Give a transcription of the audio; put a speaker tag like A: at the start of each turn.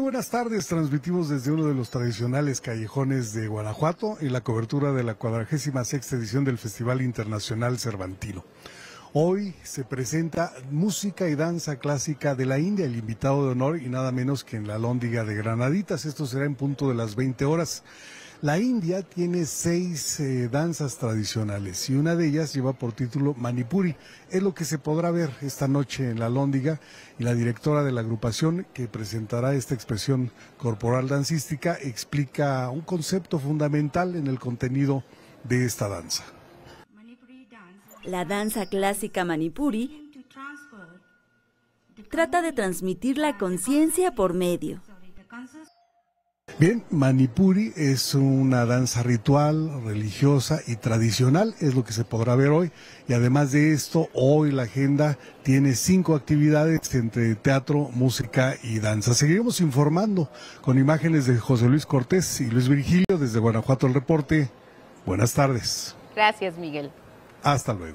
A: buenas tardes. Transmitimos desde uno de los tradicionales callejones de Guanajuato y la cobertura de la 46 edición del Festival Internacional Cervantino. Hoy se presenta música y danza clásica de la India, el invitado de honor y nada menos que en la Lóndiga de Granaditas. Esto será en punto de las 20 horas. La India tiene seis eh, danzas tradicionales y una de ellas lleva por título Manipuri. Es lo que se podrá ver esta noche en la Lóndiga y la directora de la agrupación que presentará esta expresión corporal dancística explica un concepto fundamental en el contenido de esta danza.
B: La danza clásica Manipuri trata de transmitir la conciencia por medio
A: Bien, Manipuri es una danza ritual, religiosa y tradicional, es lo que se podrá ver hoy. Y además de esto, hoy la agenda tiene cinco actividades entre teatro, música y danza. Seguiremos informando con imágenes de José Luis Cortés y Luis Virgilio desde Guanajuato el Reporte. Buenas tardes.
B: Gracias, Miguel.
A: Hasta luego.